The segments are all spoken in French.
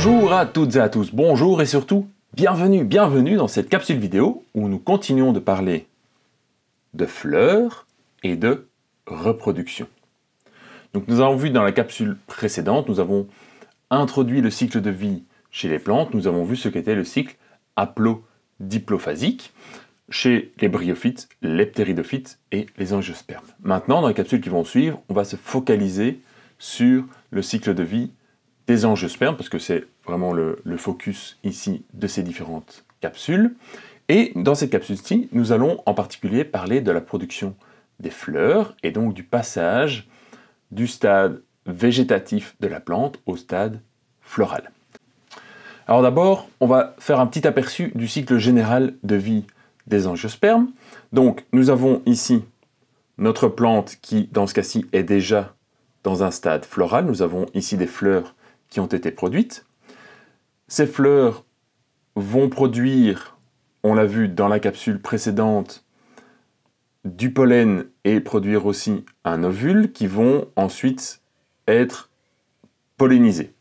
Bonjour à toutes et à tous, bonjour et surtout bienvenue, bienvenue dans cette capsule vidéo où nous continuons de parler de fleurs et de reproduction. Donc nous avons vu dans la capsule précédente, nous avons introduit le cycle de vie chez les plantes, nous avons vu ce qu'était le cycle haplodiplophasique chez les bryophytes, les ptéridophytes et les angiospermes. Maintenant, dans les capsules qui vont suivre, on va se focaliser sur le cycle de vie des angiospermes parce que c'est vraiment le, le focus ici de ces différentes capsules. Et dans cette capsule-ci, nous allons en particulier parler de la production des fleurs et donc du passage du stade végétatif de la plante au stade floral. Alors d'abord, on va faire un petit aperçu du cycle général de vie des angiospermes. Donc nous avons ici notre plante qui, dans ce cas-ci, est déjà dans un stade floral. Nous avons ici des fleurs qui ont été produites. Ces fleurs vont produire, on l'a vu dans la capsule précédente, du pollen et produire aussi un ovule qui vont ensuite être pollinisés.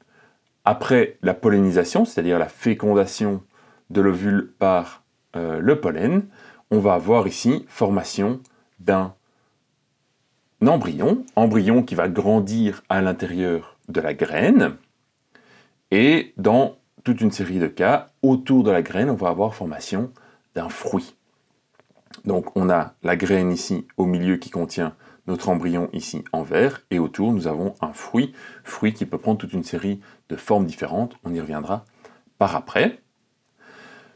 Après la pollinisation, c'est-à-dire la fécondation de l'ovule par euh, le pollen, on va avoir ici formation d'un embryon, embryon qui va grandir à l'intérieur de la graine, et dans toute une série de cas. Autour de la graine, on va avoir formation d'un fruit. Donc on a la graine ici au milieu qui contient notre embryon ici en vert et autour nous avons un fruit, fruit qui peut prendre toute une série de formes différentes, on y reviendra par après.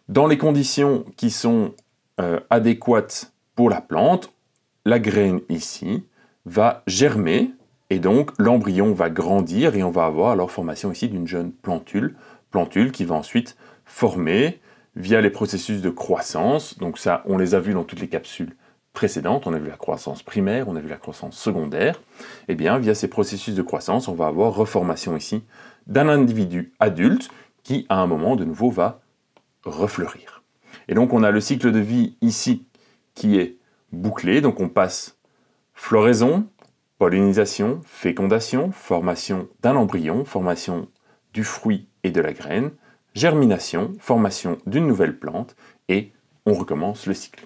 Dans les conditions qui sont euh, adéquates pour la plante, la graine ici va germer et donc l'embryon va grandir et on va avoir alors formation ici d'une jeune plantule plantule qui va ensuite former via les processus de croissance. Donc ça, on les a vus dans toutes les capsules précédentes. On a vu la croissance primaire, on a vu la croissance secondaire. Et eh bien, via ces processus de croissance, on va avoir reformation ici d'un individu adulte qui, à un moment, de nouveau, va refleurir. Et donc, on a le cycle de vie ici qui est bouclé. Donc, on passe floraison, pollinisation, fécondation, formation d'un embryon, formation du fruit et de la graine, germination, formation d'une nouvelle plante et on recommence le cycle.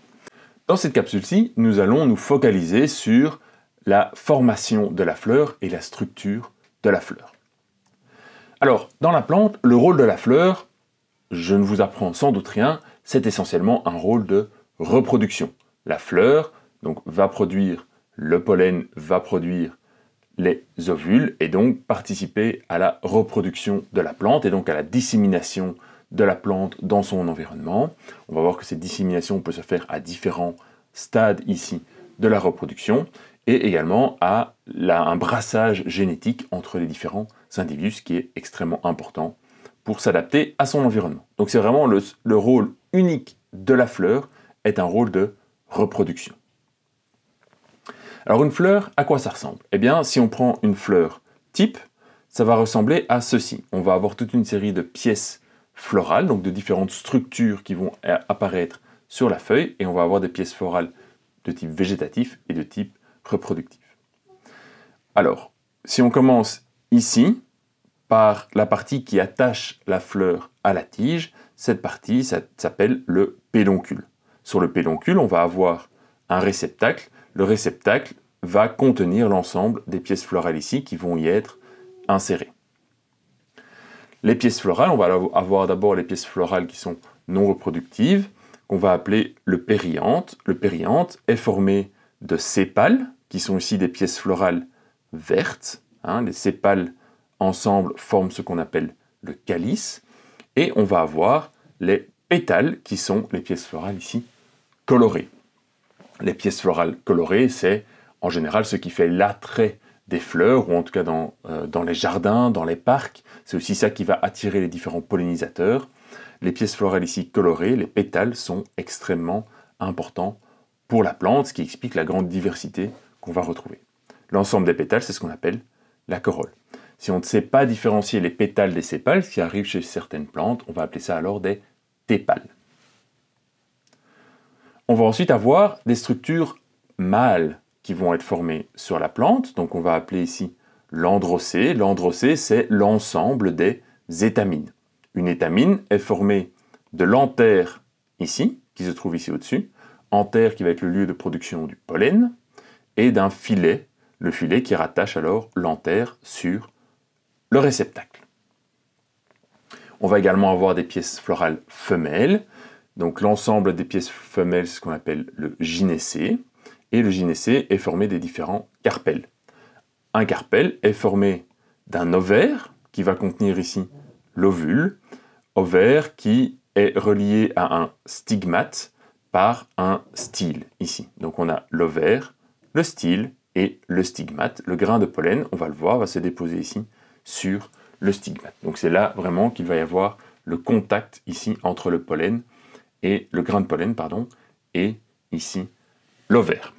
Dans cette capsule-ci, nous allons nous focaliser sur la formation de la fleur et la structure de la fleur. Alors, dans la plante, le rôle de la fleur, je ne vous apprends sans doute rien, c'est essentiellement un rôle de reproduction. La fleur donc, va produire le pollen, va produire les ovules et donc participer à la reproduction de la plante et donc à la dissémination de la plante dans son environnement. On va voir que cette dissémination peut se faire à différents stades ici de la reproduction et également à un brassage génétique entre les différents individus, ce qui est extrêmement important pour s'adapter à son environnement. Donc c'est vraiment le rôle unique de la fleur est un rôle de reproduction. Alors une fleur, à quoi ça ressemble Eh bien, si on prend une fleur type, ça va ressembler à ceci. On va avoir toute une série de pièces florales, donc de différentes structures qui vont euh, apparaître sur la feuille, et on va avoir des pièces florales de type végétatif et de type reproductif. Alors, si on commence ici, par la partie qui attache la fleur à la tige, cette partie s'appelle le pédoncule. Sur le pédoncule, on va avoir un réceptacle le réceptacle va contenir l'ensemble des pièces florales ici qui vont y être insérées. Les pièces florales, on va avoir d'abord les pièces florales qui sont non reproductives, qu'on va appeler le périanthe. Le périanthe est formé de sépales, qui sont ici des pièces florales vertes. Hein, les sépales ensemble forment ce qu'on appelle le calice. Et on va avoir les pétales, qui sont les pièces florales ici colorées les pièces florales colorées, c'est en général ce qui fait l'attrait des fleurs, ou en tout cas dans, euh, dans les jardins, dans les parcs. C'est aussi ça qui va attirer les différents pollinisateurs. Les pièces florales ici colorées, les pétales, sont extrêmement importants pour la plante, ce qui explique la grande diversité qu'on va retrouver. L'ensemble des pétales, c'est ce qu'on appelle la corolle. Si on ne sait pas différencier les pétales des sépales, ce qui arrive chez certaines plantes, on va appeler ça alors des tépales. On va ensuite avoir des structures mâles qui vont être formées sur la plante, donc on va appeler ici l'androcée. L'androcée, c'est l'ensemble des étamines. Une étamine est formée de l'enterre ici, qui se trouve ici au-dessus, antère qui va être le lieu de production du pollen, et d'un filet, le filet qui rattache alors l'enterre sur le réceptacle. On va également avoir des pièces florales femelles donc l'ensemble des pièces femelles, ce qu'on appelle le gynécée, et le gynécée est formé des différents carpels. Un carpel est formé d'un ovaire, qui va contenir ici l'ovule, ovaire qui est relié à un stigmate par un style ici. Donc on a l'ovaire, le style et le stigmate. Le grain de pollen, on va le voir, va se déposer ici sur le stigmate. Donc c'est là vraiment qu'il va y avoir le contact ici entre le pollen et le grain de pollen, pardon, et ici l'ovaire.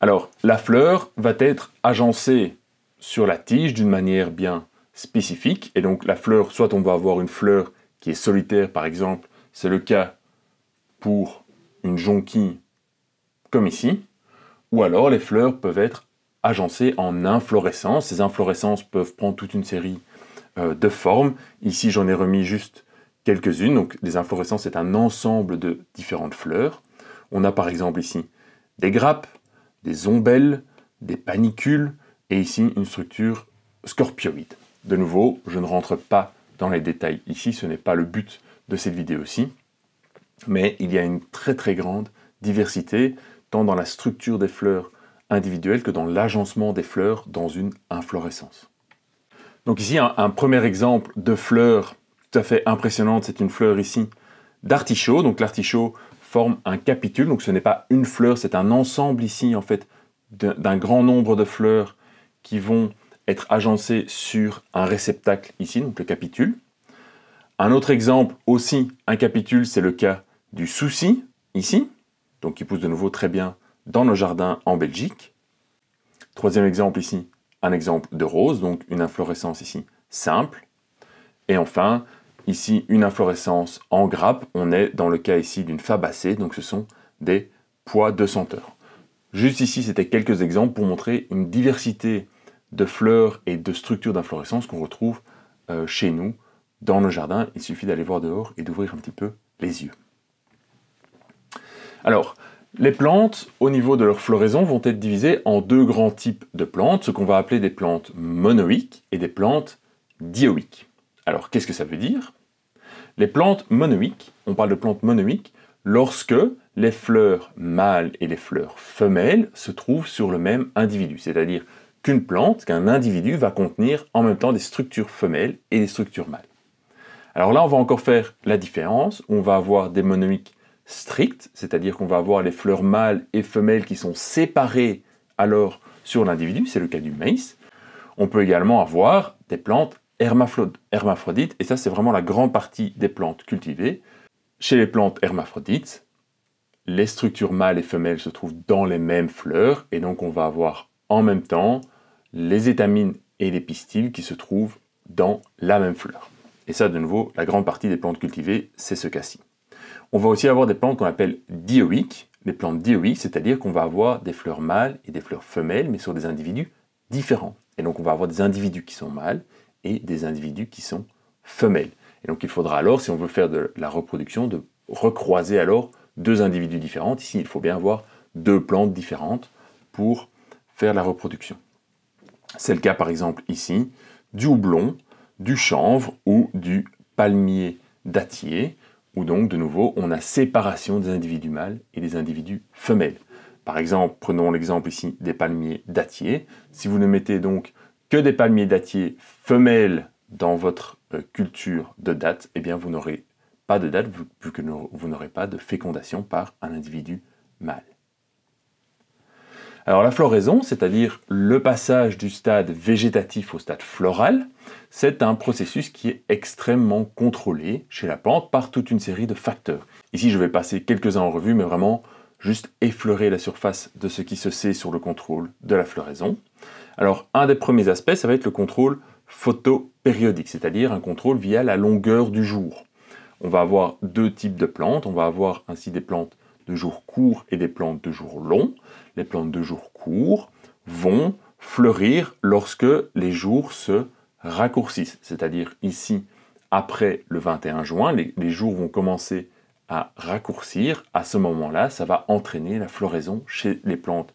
Alors, la fleur va être agencée sur la tige d'une manière bien spécifique, et donc la fleur, soit on va avoir une fleur qui est solitaire, par exemple, c'est le cas pour une jonquille comme ici, ou alors les fleurs peuvent être agencées en inflorescence. Ces inflorescences peuvent prendre toute une série euh, de formes. Ici, j'en ai remis juste quelques-unes. Donc les inflorescences, c'est un ensemble de différentes fleurs. On a par exemple ici des grappes, des ombelles, des panicules et ici une structure scorpioïde. De nouveau, je ne rentre pas dans les détails ici, ce n'est pas le but de cette vidéo-ci, mais il y a une très très grande diversité, tant dans la structure des fleurs individuelles que dans l'agencement des fleurs dans une inflorescence. Donc ici, un, premier exemple de fleurs tout à fait impressionnante, c'est une fleur ici d'artichaut. Donc l'artichaut forme un capitule, donc ce n'est pas une fleur, c'est un ensemble ici en fait d'un grand nombre de fleurs qui vont être agencées sur un réceptacle ici, donc le capitule. Un autre exemple aussi, un capitule, c'est le cas du souci ici, donc qui pousse de nouveau très bien dans nos jardins en Belgique. Troisième exemple ici, un exemple de rose, donc une inflorescence ici simple. Et enfin, Ici, une inflorescence en grappe. On est dans le cas ici d'une fabacée, donc ce sont des pois de senteur. Juste ici, c'était quelques exemples pour montrer une diversité de fleurs et de structures d'inflorescence qu'on retrouve euh, chez nous, dans nos jardins. Il suffit d'aller voir dehors et d'ouvrir un petit peu les yeux. Alors, les plantes, au niveau de leur floraison, vont être divisées en deux grands types de plantes, ce qu'on va appeler des plantes monoïques et des plantes dioïques. Alors qu'est-ce que ça veut dire Les plantes monoïques, on parle de plantes monoïques lorsque les fleurs mâles et les fleurs femelles se trouvent sur le même individu, c'est-à-dire qu'une plante, qu'un individu va contenir en même temps des structures femelles et des structures mâles. Alors là, on va encore faire la différence, on va avoir des monoïques strictes, c'est-à-dire qu'on va avoir les fleurs mâles et femelles qui sont séparées alors sur l'individu, c'est le cas du maïs. On peut également avoir des plantes hermaphrodites, et ça c'est vraiment la grande partie des plantes cultivées. Chez les plantes hermaphrodites, les structures mâles et femelles se trouvent dans les mêmes fleurs, et donc on va avoir en même temps les étamines et les pistils qui se trouvent dans la même fleur. Et ça, de nouveau, la grande partie des plantes cultivées, c'est ce cas-ci. On va aussi avoir des plantes qu'on appelle dioïques, les plantes dioïques, c'est-à-dire qu'on va avoir des fleurs mâles et des fleurs femelles, mais sur des individus différents. Et donc on va avoir des individus qui sont mâles et des individus qui sont femelles. Et donc il faudra alors, si on veut faire de la reproduction, de recroiser alors deux individus différents. Ici, il faut bien avoir deux plantes différentes pour faire la reproduction. C'est le cas par exemple ici du houblon, du chanvre ou du palmier dattier, où donc de nouveau on a séparation des individus mâles et des individus femelles. Par exemple, prenons l'exemple ici des palmiers dattiers. Si vous ne mettez donc que des palmiers dattiers femelles dans votre euh, culture de date, eh bien vous n'aurez pas de date vu que vous n'aurez pas de fécondation par un individu mâle. Alors la floraison, c'est-à-dire le passage du stade végétatif au stade floral, c'est un processus qui est extrêmement contrôlé chez la plante par toute une série de facteurs. Ici, je vais passer quelques-uns en revue, mais vraiment juste effleurer la surface de ce qui se sait sur le contrôle de la floraison. Alors, un des premiers aspects, ça va être le contrôle photopériodique, c'est-à-dire un contrôle via la longueur du jour. On va avoir deux types de plantes. On va avoir ainsi des plantes de jour court et des plantes de jour long. Les plantes de jour court vont fleurir lorsque les jours se raccourcissent, c'est-à-dire ici après le 21 juin, les, les, jours vont commencer à raccourcir. À ce moment-là, ça va entraîner la floraison chez les plantes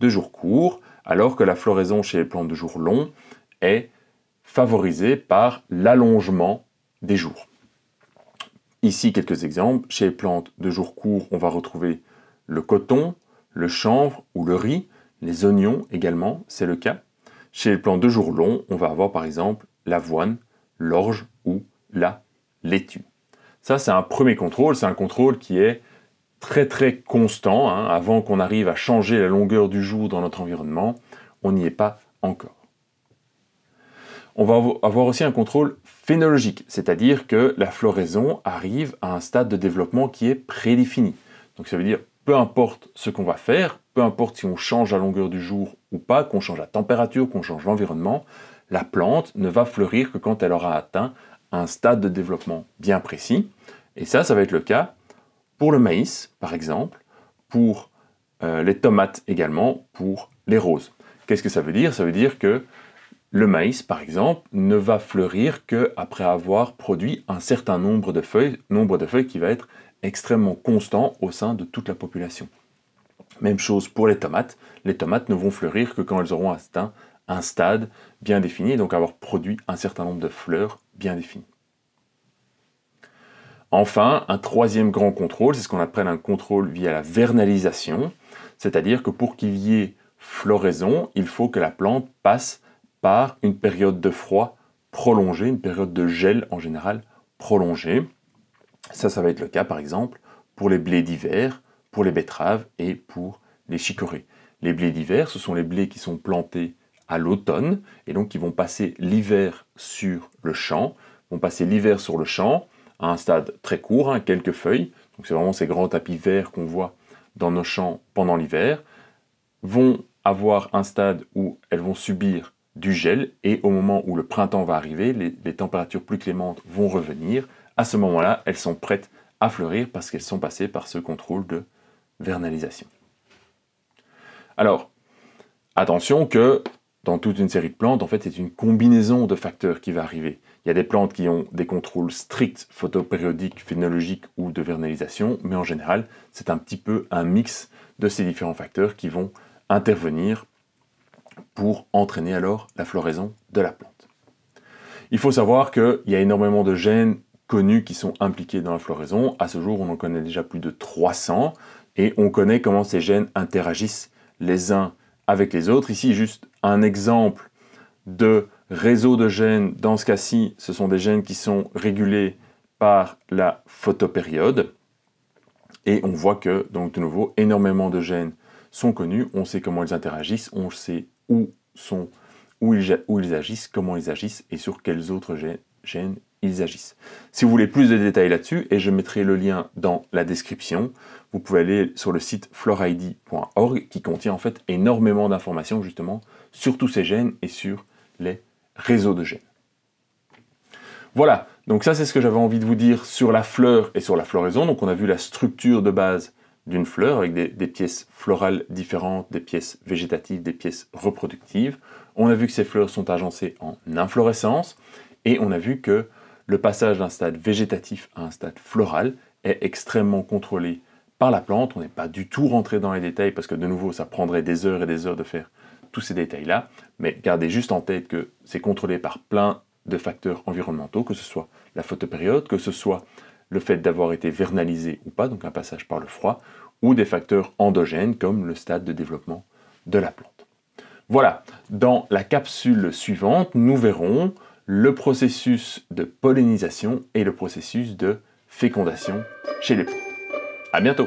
de jour court alors que la floraison chez les plantes de jour long est favorisée par l'allongement des jours. Ici, quelques exemples. Chez les plantes de jour court, on va retrouver le coton, le chanvre ou le riz, les oignons également, c'est le cas. Chez les plantes de jour long, on va avoir par exemple l'avoine, l'orge ou la laitue. Ça, c'est un premier contrôle, c'est un contrôle qui est très très constant, hein, avant qu'on arrive à changer la longueur du jour dans notre environnement, on n'y est pas encore. On va avoir aussi un contrôle phénologique, c'est-à-dire que la floraison arrive à un stade de développement qui est prédéfini. Donc ça veut dire peu importe ce qu'on va faire, peu importe si on change la longueur du jour ou pas, qu'on change la température, qu'on change l'environnement, la plante ne va fleurir que quand elle aura atteint un stade de développement bien précis. Et ça, ça va être le cas pour le maïs, par exemple, pour euh, les tomates également, pour les roses. Qu'est-ce que ça veut dire Ça veut dire que le maïs, par exemple, ne va fleurir qu'après avoir produit un certain nombre de feuilles, nombre de feuilles qui va être extrêmement constant au sein de toute la population. Même chose pour les tomates. Les tomates ne vont fleurir que quand elles auront atteint un stade bien défini, donc avoir produit un certain nombre de fleurs bien définies. Enfin, un troisième grand contrôle, c'est ce qu'on appelle un contrôle via la vernalisation, c'est-à-dire que pour qu'il y ait floraison, il faut que la plante passe par une période de froid prolongée, une période de gel en général prolongée. Ça, ça va être le cas par exemple pour les blés d'hiver, pour les betteraves et pour les chicorées. Les blés d'hiver, ce sont les blés qui sont plantés à l'automne et donc qui vont passer l'hiver sur le champ, vont passer l'hiver sur le champ, un stade très court, hein, quelques feuilles, donc c'est vraiment ces grands tapis verts qu'on voit dans nos champs pendant l'hiver, vont avoir un stade où elles vont subir du gel et au moment où le printemps va arriver, les températures plus clémentes vont revenir. À ce moment-là, elles sont prêtes à fleurir parce qu'elles sont passées par ce contrôle de vernalisation. Alors, attention que dans toute une série de plantes, en fait, c'est une combinaison de facteurs qui va arriver. Il y a des plantes qui ont des contrôles stricts photopériodiques, phénologiques ou de vernalisation, mais en général, c'est un petit peu un mix de ces différents facteurs qui vont intervenir pour entraîner alors la floraison de la plante. Il faut savoir qu'il y a énormément de gènes connus qui sont impliqués dans la floraison. À ce jour, on en connaît déjà plus de 300 et on connaît comment ces gènes interagissent les uns avec les autres. Ici, juste un exemple de réseau de gènes. Dans ce cas-ci, ce sont des gènes qui sont régulés par la photopériode. Et on voit que, donc de nouveau, énormément de gènes sont connus. On sait comment ils interagissent, on sait où, sont, où, ils, où ils agissent, comment ils agissent et sur quels autres gènes ils agissent. Si vous voulez plus de détails là-dessus, et je mettrai le lien dans la description, vous pouvez aller sur le site floraidy.org qui contient en fait énormément d'informations justement sur tous ces gènes et sur les réseaux de gènes. Voilà, donc ça c'est ce que j'avais envie de vous dire sur la fleur et sur la floraison. Donc on a vu la structure de base d'une fleur avec des, pièces florales différentes, des pièces végétatives, des pièces reproductives. On a vu que ces fleurs sont agencées en inflorescence et on a vu que le passage d'un stade végétatif à un stade floral est extrêmement contrôlé par la plante. On n'est pas du tout rentré dans les détails parce que de nouveau, ça prendrait des heures et des heures de faire tous ces détails-là. Mais gardez juste en tête que c'est contrôlé par plein de facteurs environnementaux, que ce soit la photopériode, que ce soit le fait d'avoir été vernalisé ou pas, donc un passage par le froid, ou des facteurs endogènes comme le stade de développement de la plante. Voilà, dans la capsule suivante, nous verrons le processus de pollinisation et le processus de fécondation chez les plantes. À bientôt!